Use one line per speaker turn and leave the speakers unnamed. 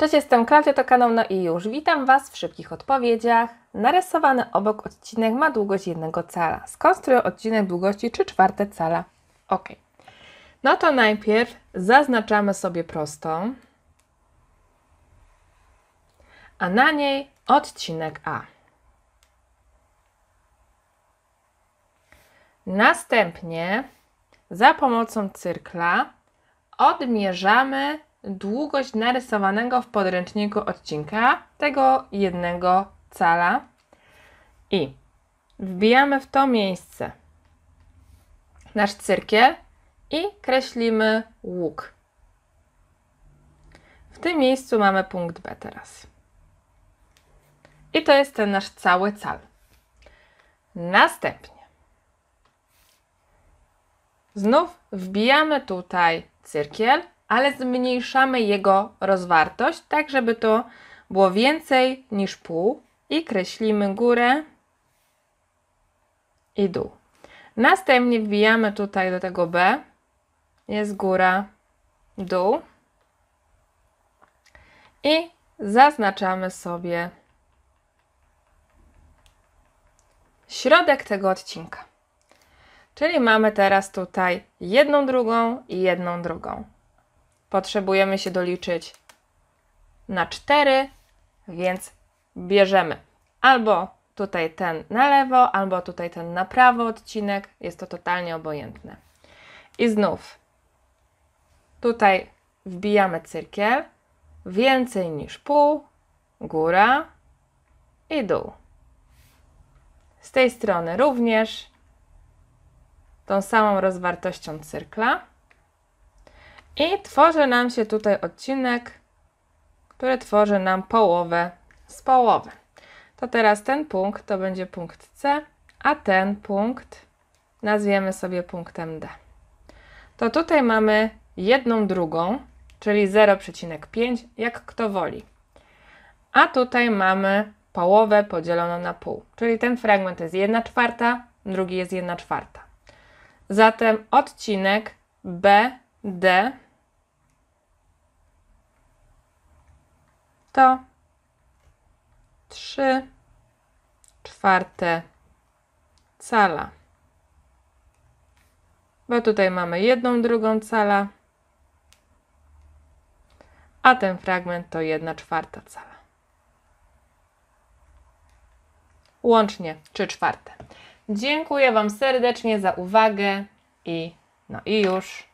Cześć, jestem Klaudia, to No i już. Witam Was w szybkich odpowiedziach. Narysowany obok odcinek ma długość jednego cala. Skonstruuję odcinek długości 3 czwarte cala. Ok. No to najpierw zaznaczamy sobie prostą, a na niej odcinek A. Następnie za pomocą cyrkla odmierzamy długość narysowanego w podręczniku odcinka tego jednego cala i wbijamy w to miejsce nasz cyrkiel i kreślimy łuk. W tym miejscu mamy punkt B teraz. I to jest ten nasz cały cal. Następnie znów wbijamy tutaj cyrkiel ale zmniejszamy jego rozwartość, tak żeby to było więcej niż pół i kreślimy górę i dół. Następnie wbijamy tutaj do tego B, jest góra, dół i zaznaczamy sobie środek tego odcinka. Czyli mamy teraz tutaj jedną drugą i jedną drugą potrzebujemy się doliczyć na 4, więc bierzemy albo tutaj ten na lewo, albo tutaj ten na prawo odcinek. Jest to totalnie obojętne. I znów tutaj wbijamy cyrkiel, więcej niż pół, góra i dół. Z tej strony również tą samą rozwartością cyrkla. I tworzy nam się tutaj odcinek, który tworzy nam połowę z połowy. To teraz ten punkt to będzie punkt C, a ten punkt nazwiemy sobie punktem D. To tutaj mamy jedną drugą, czyli 0,5, jak kto woli. A tutaj mamy połowę podzieloną na pół, czyli ten fragment jest 1 czwarta, drugi jest 1 czwarta. Zatem odcinek BD to trzy czwarte cala. Bo tutaj mamy jedną drugą cala, a ten fragment to jedna czwarta cala. Łącznie trzy czwarte. Dziękuję Wam serdecznie za uwagę i no i już.